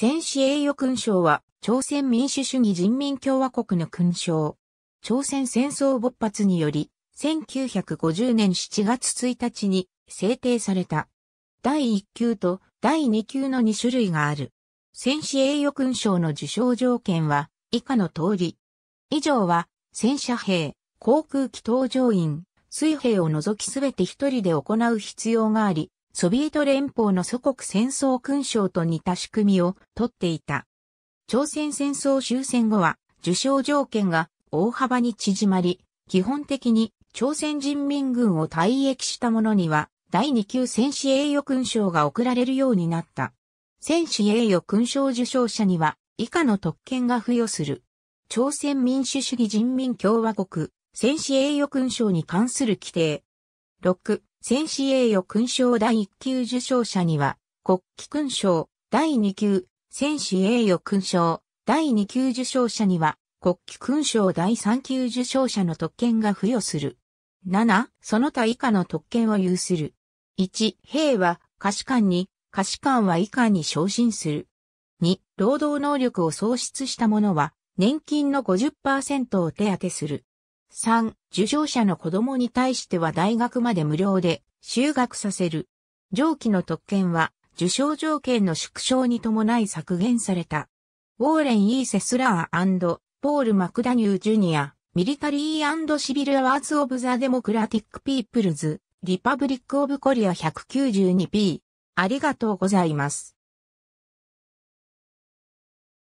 戦士栄誉勲章は、朝鮮民主主義人民共和国の勲章。朝鮮戦争勃発により、1950年7月1日に制定された。第1級と第2級の2種類がある。戦士栄誉勲章の受賞条件は、以下の通り。以上は、戦車兵、航空機搭乗員、水兵を除きすべて一人で行う必要があり、ソビエト連邦の祖国戦争勲章と似た仕組みをとっていた。朝鮮戦争終戦後は受賞条件が大幅に縮まり、基本的に朝鮮人民軍を退役した者には第2級戦士栄誉勲章が贈られるようになった。戦士栄誉勲章受賞者には以下の特権が付与する。朝鮮民主主義人民共和国戦士栄誉勲章に関する規定。6. 戦士栄誉勲章第1級受章者には、国旗勲章、第2級、戦士栄誉勲章、第2級受章者には、国旗勲章第3級受章者の特権が付与する。7、その他以下の特権を有する。1、兵は、可視官に、可視官は以下に昇進する。2、労働能力を喪失した者は、年金の50%を手当てする。3、受賞者の子供に対しては大学まで無料で就学させる。上記の特権は受賞条件の縮小に伴い削減された。ウォーレン・イーセスラーポール・マクダニュー・ジュニア、ミリタリーシビル・アワーズ・オブ・ザ・デモクラティック・ピープルズ、リパブリック・オブ・コリア 192P。ありがとうございます。